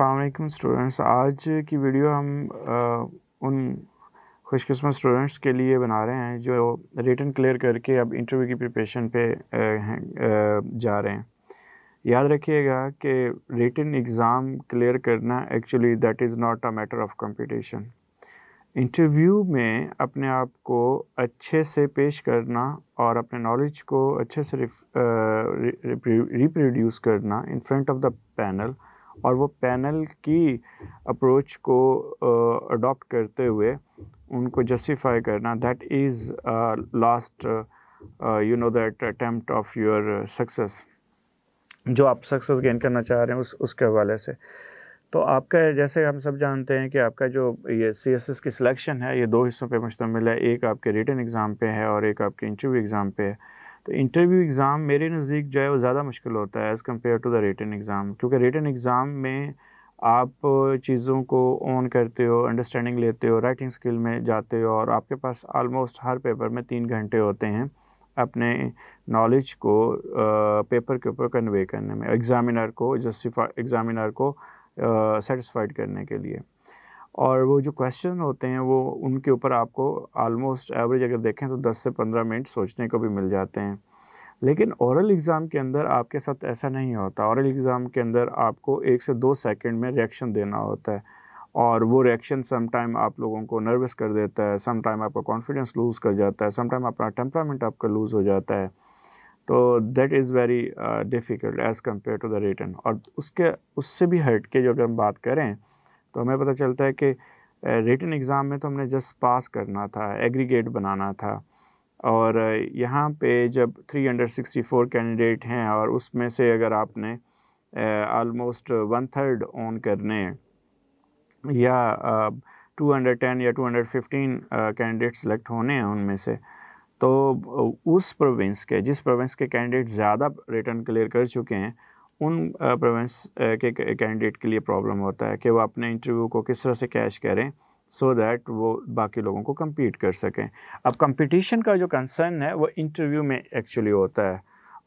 अलकुम students आज की video हम आ, उन खुशकस्मत स्टूडेंट्स के लिए बना रहे हैं जो रिटर्न क्लियर करके अब इंटरव्यू की प्रिपरेशन पे आ, आ, जा रहे हैं याद रखिएगा कि रिटर्न एग्ज़ाम क्लियर करना actually that is not a matter of competition interview में अपने आप को अच्छे से पेश करना और अपने नॉलेज को अच्छे से रिप्रोड्यूस करना in front of the panel और वो पैनल की अप्रोच को अडॉप्ट करते हुए उनको जस्टिफाई करना that is last you know that attempt of your success जो आप सक्सेस गेन करना चाह रहे हैं उस उसके हवाले से तो आपका जैसे हम सब जानते हैं कि आपका जो ये सी एस एस की सिलेक्शन है ये दो हिस्सों पे मुश्तमिल है एक आपके रिटर्न एग्ज़ाम पे है और एक आपके इंटरव्यू एग्ज़ाम पे है तो इंटरव्यू एग्ज़ाम मेरे नज़दीक जो है वो ज़्यादा मुश्किल होता है as compare to the written exam क्योंकि रिटन एग्ज़ाम में आप चीज़ों को ऑन करते हो अंडरस्टैंडिंग लेते हो राइटिंग स्किल में जाते हो और आपके पास आलमोस्ट हर पेपर में तीन घंटे होते हैं अपने नॉलेज को पेपर के ऊपर कन्वे करने में एग्ज़ामिनर को जस्टिफा एग्ज़ामिनर को सेटिस्फाइड करने के लिए और वो जो क्वेश्चन होते हैं वो उनके ऊपर आपको आलमोस्ट एवरेज अगर देखें तो 10 से 15 मिनट सोचने को भी मिल जाते हैं लेकिन औरल एग्ज़ाम के अंदर आपके साथ ऐसा नहीं होता औरल एग्ज़ाम के अंदर आपको एक से दो सेकेंड में रिएक्शन देना होता है और वो रिएक्शन समटाइम आप लोगों को नर्वस कर देता है समटाइम आपका कॉन्फिडेंस लूज़ कर जाता है समटाइम अपना टेम्परामेंट आपका लूज़ हो जाता है तो that is very difficult as compare to the written और उसके उससे भी हट के जो अगर हम बात करें तो हमें पता चलता है कि रिटर्न एग्ज़ाम में तो हमने जस्ट पास करना था एग्रीगेट बनाना था और यहाँ पे जब 364 कैंडिडेट हैं और उसमें से अगर आपने आलमोस्ट वन थर्ड ऑन करने या टू हंड्रेड टेन या two hundred fifteen candidate select होने हैं उनमें से तो उस प्रोविंस के जिस प्रोविंस के कैंडिडेट ज़्यादा रिटर्न क्लियर कर चुके हैं उन प्रोवेंस के कैंडिडेट के लिए प्रॉब्लम होता है कि वो अपने इंटरव्यू को किस तरह से कैश करें सो so दैट वो बाकी लोगों को कम्पीट कर सकें अब कंपटीशन का जो कंसर्न है वो इंटरव्यू में एक्चुअली होता है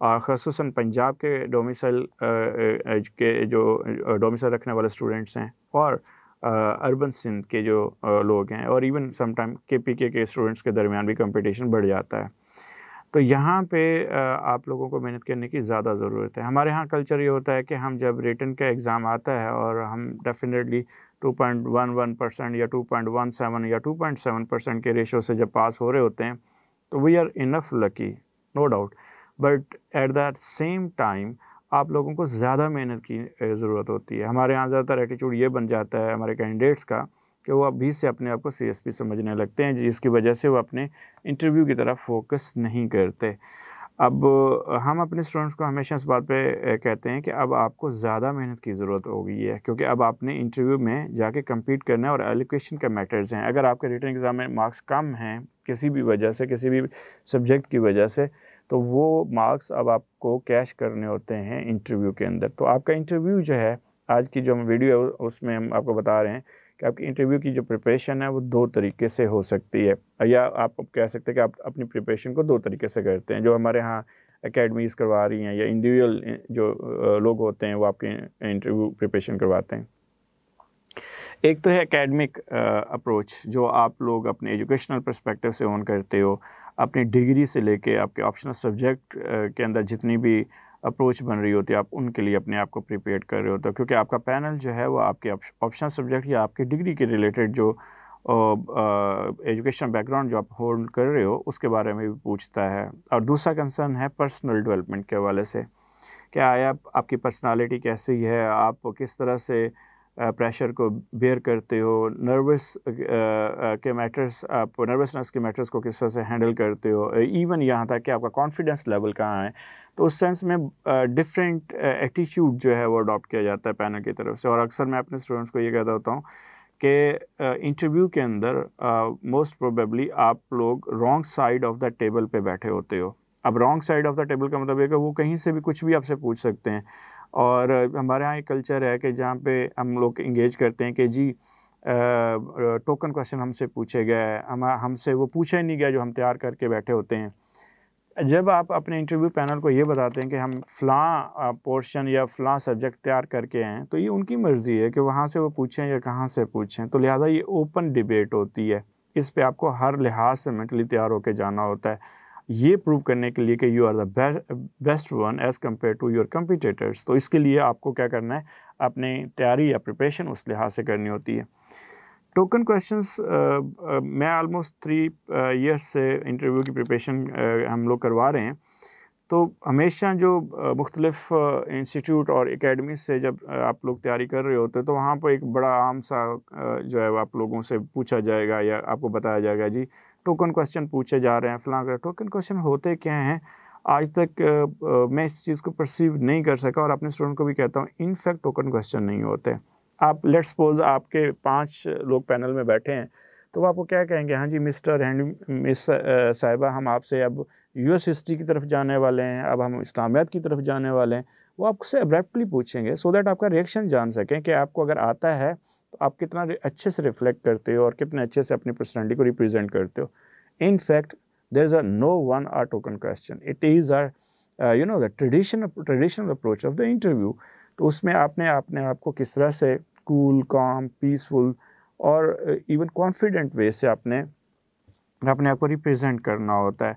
और खसूस पंजाब के डोमिसल के जो डोमिसल रखने वाले स्टूडेंट्स हैं और अर्बन सिंध के जो लोग हैं और इवन समाइम के पी के स्टूडेंट्स के दरमियान भी कंपटीशन बढ़ जाता है तो यहाँ पे आप लोगों को मेहनत करने की ज़्यादा ज़रूरत है हमारे यहाँ कल्चर ये होता है कि हम जब रिटर्न का एग्ज़ाम आता है और हम डेफिनेटली 2.11 परसेंट या 2.17 या 2.7 परसेंट के रेशो से जब पास हो रहे होते हैं तो we are enough lucky no doubt but at that same time आप लोगों को ज़्यादा मेहनत की ज़रूरत होती है हमारे यहाँ ज़्यादातर एटीट्यूड ये बन जाता है हमारे कैंडिडेट्स का कि वो अभी से अपने आप को सी समझने लगते हैं जिसकी वजह से वो अपने इंटरव्यू की तरफ फोकस नहीं करते अब हम अपने स्टूडेंट्स को हमेशा इस बात पे कहते हैं कि अब आपको ज़्यादा मेहनत की ज़रूरत हो गई है क्योंकि अब आपने इंटरव्यू में जाके कम्पीट करना है और एलोकेशन का मैटर्स हैं अगर आपके रिटर्न एग्ज़ाम में मार्क्स कम हैं किसी भी वजह से किसी भी सब्जेक्ट की वजह से तो वो मार्क्स अब आपको कैश करने होते हैं इंटरव्यू के अंदर तो आपका इंटरव्यू जो है आज की जो हम वीडियो है उसमें हम आपको बता रहे हैं आपकी इंटरव्यू की जो प्रिपरेशन है वो दो तरीके से हो सकती है या आप कह सकते हैं कि आप अपनी प्रिपरेशन को दो तरीके से करते हैं जो हमारे यहाँ अकेडमीज़ करवा रही हैं या इंडिविजुअल जो लोग होते हैं वो आपके इंटरव्यू प्रिपरेशन करवाते हैं एक तो है एकेडमिक अप्रोच जो आप लोग अपने एजुकेशनल परस्पेक्टिव से ऑन करते हो अपनी डिग्री से लेके आपके ऑप्शनल सब्जेक्ट के अंदर जितनी भी अप्रोच बन रही होती है आप उनके लिए अपने आप को प्रिपेयर कर रहे होते हो क्योंकि आपका पैनल जो है वो आपके ऑप्शन सब्जेक्ट या आपकी डिग्री के रिलेटेड जो एजुकेशन बैकग्राउंड जो आप होल्ड कर रहे हो उसके बारे में भी पूछता है और दूसरा कंसर्न है पर्सनल डेवलपमेंट के हवाले से क्या आया आपकी पर्सनालिटी कैसी है आप किस तरह से प्रेशर को बेयर करते हो नर्वस के मैटर्स आप नर्वसनेस के मैटर्स को किस तरह से हैंडल करते हो इवन यहाँ तक कि आपका कॉन्फिडेंस लेवल कहाँ है तो उस सेंस में डिफरेंट एटीट्यूड जो है वो अडॉप्ट किया जाता है पैनल की तरफ से और अक्सर मैं अपने स्टूडेंट्स को ये कहता होता हूँ कि इंटरव्यू के अंदर मोस्ट प्रोबेबली आप लोग wrong side of the table पे बैठे होते हो अब wrong side of the table का मतलब ये कि वो कहीं से भी कुछ भी आपसे पूछ सकते हैं और हमारे यहाँ एक कल्चर है कि जहाँ पे हम लोग इंगेज करते हैं कि जी टोकन क्वेश्चन हमसे पूछे गए हम हमसे वो पूछा ही नहीं गया जो हम तैयार करके बैठे होते हैं जब आप अपने इंटरव्यू पैनल को ये बताते हैं कि हम फ़लाँ पोर्शन या फ़लाँ सब्जेक्ट तैयार करके आएँ तो ये उनकी मर्ज़ी है कि वहाँ से वो पूछें या कहाँ से पूछें तो लिहाजा ये ओपन डिबेट होती है इस पर आपको हर लिहाज से मेंटली तैयार होकर जाना होता है ये प्रूव करने के लिए कि you are the best one as compare to your competitors तो इसके लिए आपको क्या करना है अपनी तैयारी या प्रिपरेशन उस लिहाज से करनी होती है टोकन क्वेश्चंस uh, uh, मैं आलमोस्ट थ्री ईयर्स से इंटरव्यू की प्रिपरेशन uh, हम लोग करवा रहे हैं तो हमेशा जो uh, मुख्तलिफ इंस्टीट्यूट और एकेडमी से जब आप लोग तैयारी कर रहे होते तो वहाँ पर एक बड़ा आम सा जो है आप लोगों से पूछा जाएगा या आपको बताया जाएगा जी टोकन क्वेश्चन पूछे जा रहे हैं फिलहाल का टोकन क्वेश्चन होते क्या हैं आज तक मैं इस चीज़ को परसीव नहीं कर सका और अपने स्टूडेंट को भी कहता हूँ इनफैक्ट टोकन क्वेश्चन नहीं होते आप लेट्स सपोज आपके पाँच लोग पैनल में बैठे हैं तो वो आपको क्या कहेंगे हाँ जी मिस्टर हैंड मिस साहिबा हम आपसे अब यूएस हिस्ट्री की तरफ जाने वाले हैं अब हम इस्लामियात की तरफ जाने वाले हैं वो आपसे अब्रैप्टली पूछेंगे सो so दैट आपका रिएक्शन जान सकें कि आपको अगर आता है तो आप कितना अच्छे से रिफ्लेक्ट करते हो और कितने अच्छे से अपनी पर्सनैलिटी को रिप्रेजेंट करते हो in fact there is a no one or token question it is or you know the tradition traditional approach of the interview तो उसमें आपने अपने आप को किस तरह से कूल काम पीसफुल और इवन कॉन्फिडेंट वे से आपने अपने आप को रिप्रेजेंट करना होता है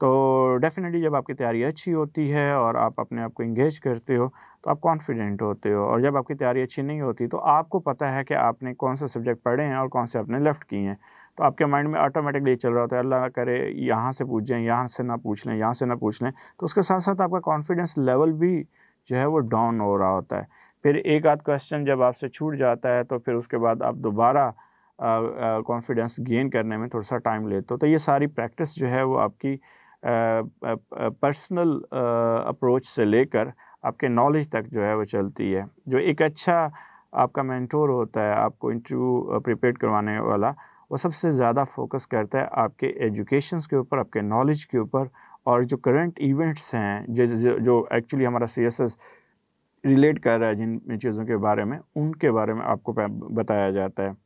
तो डेफिनेटली जब आपकी तैयारी अच्छी होती है और आप अपने आप को इंगेज करते हो तो आप कॉन्फिडेंट होते हो और जब आपकी तैयारी अच्छी नहीं होती तो आपको पता है कि आपने कौन से सब्जेक्ट पढ़े हैं और कौन से आपने लेफ़्ट किए हैं तो आपके माइंड में ऑटोमेटिकली चल रहा होता है अल्लाह करे यहाँ से पूछ जाएँ यहाँ से ना पूछ लें यहाँ से ना पूछ लें तो उसके साथ साथ आपका कॉन्फिडेंस लेवल भी जो है वो डाउन हो रहा होता है फिर एक आध क्वेश्चन जब आपसे छूट जाता है तो फिर उसके बाद आप दोबारा कॉन्फिडेंस गेन करने में थोड़ा सा टाइम लेते हो तो ये सारी प्रैक्टिस जो है वो आपकी पर्सनल अप्रोच से लेकर आपके नॉलेज तक जो है वो चलती है जो एक अच्छा आपका मेंटोर होता है आपको इंटरव्यू प्रिपेयर करवाने वाला वो सबसे ज़्यादा फोकस करता है आपके एजुकेशन के ऊपर आपके नॉलेज के ऊपर और जो करंट इवेंट्स हैं जो जो एक्चुअली हमारा सी रिलेट कर रहा है जिन चीज़ों के बारे में उनके बारे में आपको बताया जाता है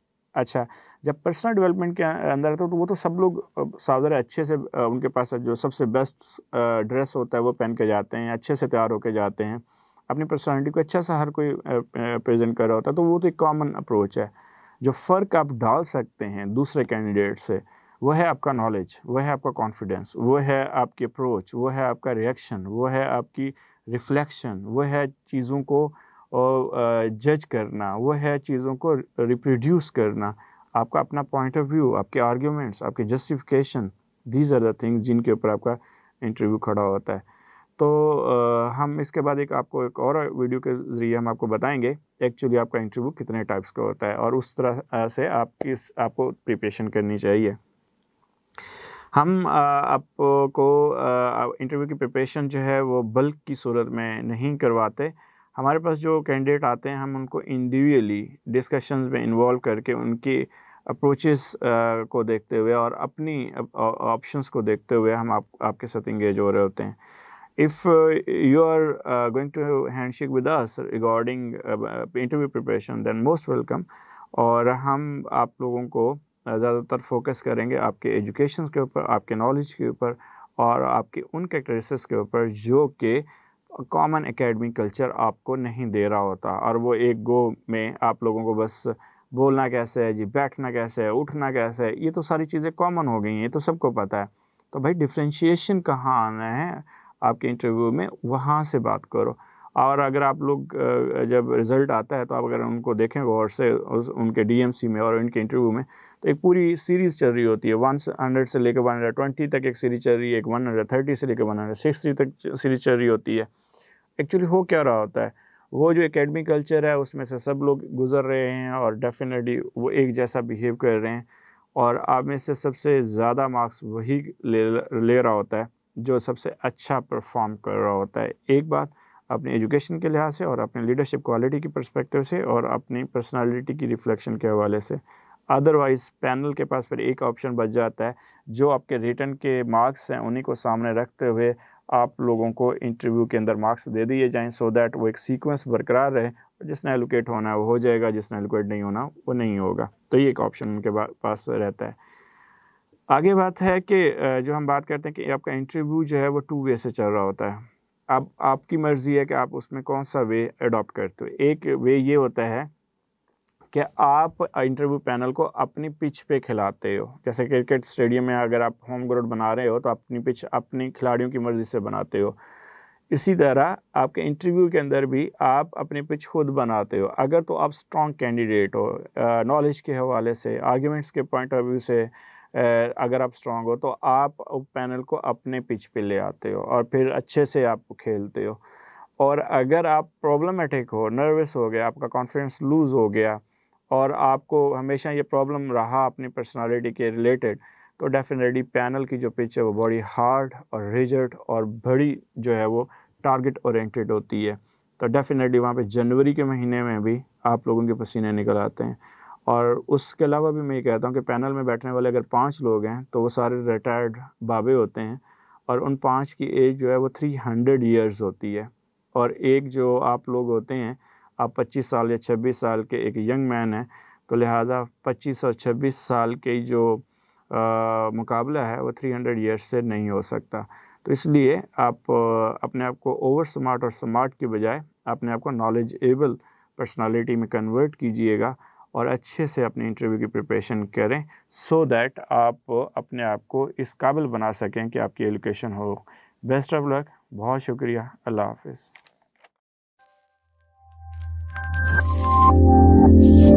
अच्छा जब पर्सनल डेवलपमेंट के अंदर तो, तो वो तो सब लोग सावधान अच्छे से उनके पास जो सबसे बेस्ट ड्रेस होता है वो पहन के जाते हैं अच्छे से तैयार होकर जाते हैं अपनी पर्सनालिटी को अच्छा सा हर कोई प्रेजेंट कर रहा होता है तो वो तो एक कॉमन अप्रोच है जो फ़र्क आप डाल सकते हैं दूसरे कैंडिडेट से वो है आपका नॉलेज वो है आपका कॉन्फिडेंस वो है आपकी अप्रोच वो है आपका रिएक्शन वो है आपकी रिफ्लेक्शन वो है चीज़ों को जज करना वो है चीज़ों को रिप्रोड्यूस करना आपका अपना पॉइंट ऑफ व्यू आपके आर्ग्यूमेंट्स आपके justification these are the things जिनके ऊपर आपका इंटरव्यू खड़ा होता है तो आ, हम इसके बाद एक आपको एक और वीडियो के ज़रिए हम आपको बताएंगे एक्चुअली आपका इंटरव्यू कितने टाइप्स का होता है और उस तरह से आप किस आपको प्रिपरेशन करनी चाहिए हम आपको इंटरव्यू की प्रिपरेशन जो है वो बल्क की सूरत में नहीं करवाते हमारे पास जो कैंडिडेट आते हैं हम उनको इंडिविजुअली डिस्कशंस में इन्वॉल्व करके उनकी अप्रोचेस को देखते हुए और अपनी ऑप्शंस को देखते हुए हम आप आपके साथ इंगेज हो रहे होते हैं if uh, you are uh, going to handshake with us regarding uh, interview preparation then most welcome और हम आप लोगों को ज़्यादातर फोकस करेंगे आपके एजुकेशन के ऊपर आपके नॉलेज के ऊपर और आपके उन कैरेक्टरिस्टिक्स के ऊपर जो कि कॉमन एकेडमी कल्चर आपको नहीं दे रहा होता और वो एक गो में आप लोगों को बस बोलना कैसे है जी बैठना कैसे है उठना कैसे है ये तो सारी चीज़ें कॉमन हो गई हैं ये तो सबको पता है तो भाई डिफ्रेंशिएशन कहाँ आना है आपके इंटरव्यू में वहाँ से बात करो और अगर आप लोग जब रिज़ल्ट आता है तो आप अगर उनको देखें गौर से उनके डीएमसी में और उनके इंटरव्यू में तो एक पूरी सीरीज़ चल रही होती है वन हंड्रेड से लेकर वन हंड्रेड ट्वेंटी तक एक सीरीज़ चल रही है एक वन हंड्रेड थर्टी से लेकर वन हंड्रेड सिक्सटी तक सीरीज़ चल रही होती है एक्चुअली हो क्या रहा होता है वो जो एकेडमी कल्चर है उसमें से सब लोग गुजर रहे हैं और डेफिनेटली वो एक जैसा बिहेव कर रहे हैं और आप में से सबसे ज़्यादा मार्क्स वही ले ले रहा होता है जो सबसे अच्छा परफॉर्म कर रहा होता है एक बात अपने एजुकेशन के लिहाज से और अपने लीडरशिप क्वालिटी की परस्पेक्टिव से और अपनी पर्सनैलिटी की रिफ्लेक्शन के हवाले से अदरवाइज़ पैनल के पास फिर एक ऑप्शन बच जाता है जो आपके रिटर्न के मार्क्स हैं उन्हीं को सामने रखते हुए आप लोगों को इंटरव्यू के अंदर मार्क्स दे दिए जाएँ सो दैट वो एक सीक्वेंस बरकरार रहे और जिसने एलोकेट होना है वो हो जाएगा जिसने एलोकेट नहीं होना वो नहीं होगा तो ये एक ऑप्शन उनके पास रहता है आगे बात है कि जो हम बात करते हैं कि आपका इंटरव्यू जो है वो टू वे से चल रहा होता है अब आपकी मर्ज़ी है कि आप उसमें कौन सा वे अडॉप्ट करते हो एक वे ये होता है कि आप इंटरव्यू पैनल को अपनी पिच पे खिलाते हो जैसे क्रिकेट स्टेडियम में अगर आप होम ग्राउंड बना रहे हो तो अपनी पिच अपनी खिलाड़ियों की मर्ज़ी से बनाते हो इसी तरह आपके इंटरव्यू के अंदर भी आप अपनी पिच खुद बनाते हो अगर तो आप स्ट्रॉन्ग कैंडिडेट हो नॉलेज के हवाले से आर्ग्यूमेंट्स के पॉइंट ऑफ व्यू से अगर आप स्ट्रांग हो तो आप पैनल को अपने पिच पे ले आते हो और फिर अच्छे से आप खेलते हो और अगर आप प्रॉब्लमेटिक हो नर्वस हो गया आपका कॉन्फिडेंस लूज़ हो गया और आपको हमेशा ये प्रॉब्लम रहा अपनी पर्सनालिटी के रिलेटेड तो डेफिनेटली पैनल की जो पिच है वो बड़ी हार्ड और रिजर्ट और बड़ी जो है वो टारगेट ओरिएंटेड होती है तो डेफिनेटली वहाँ पे जनवरी के महीने में भी आप लोगों के पसीने निकल आते हैं और उसके अलावा भी मैं ये कहता हूँ कि पैनल में बैठने वाले अगर पाँच लोग हैं तो वो सारे रिटायर्ड बाबे होते हैं और उन पाँच की एज जो है वो थ्री हंड्रेड ईयर्स होती है और एक जो आप लोग होते हैं आप पच्चीस साल या छब्बीस साल के एक यंग मैन हैं तो लिहाजा पच्चीस और छब्बीस साल के जो आ, मुकाबला है वो थ्री हंड्रेड ईयर्स से नहीं हो सकता तो इसलिए आप अपने आप को ओवर स्मार्ट और स्मार्ट की बजाय अपने आप को नॉलेज एबल पर्सनालिटी में कन्वर्ट कीजिएगा और अच्छे से अपनी इंटरव्यू की प्रिपरेशन करें सो so दैट आप अपने आप को इस काबिल बना सकें कि आपकी एजुकेशन हो बेस्ट ऑफ लक बहुत शुक्रिया अल्लाह हाफिज़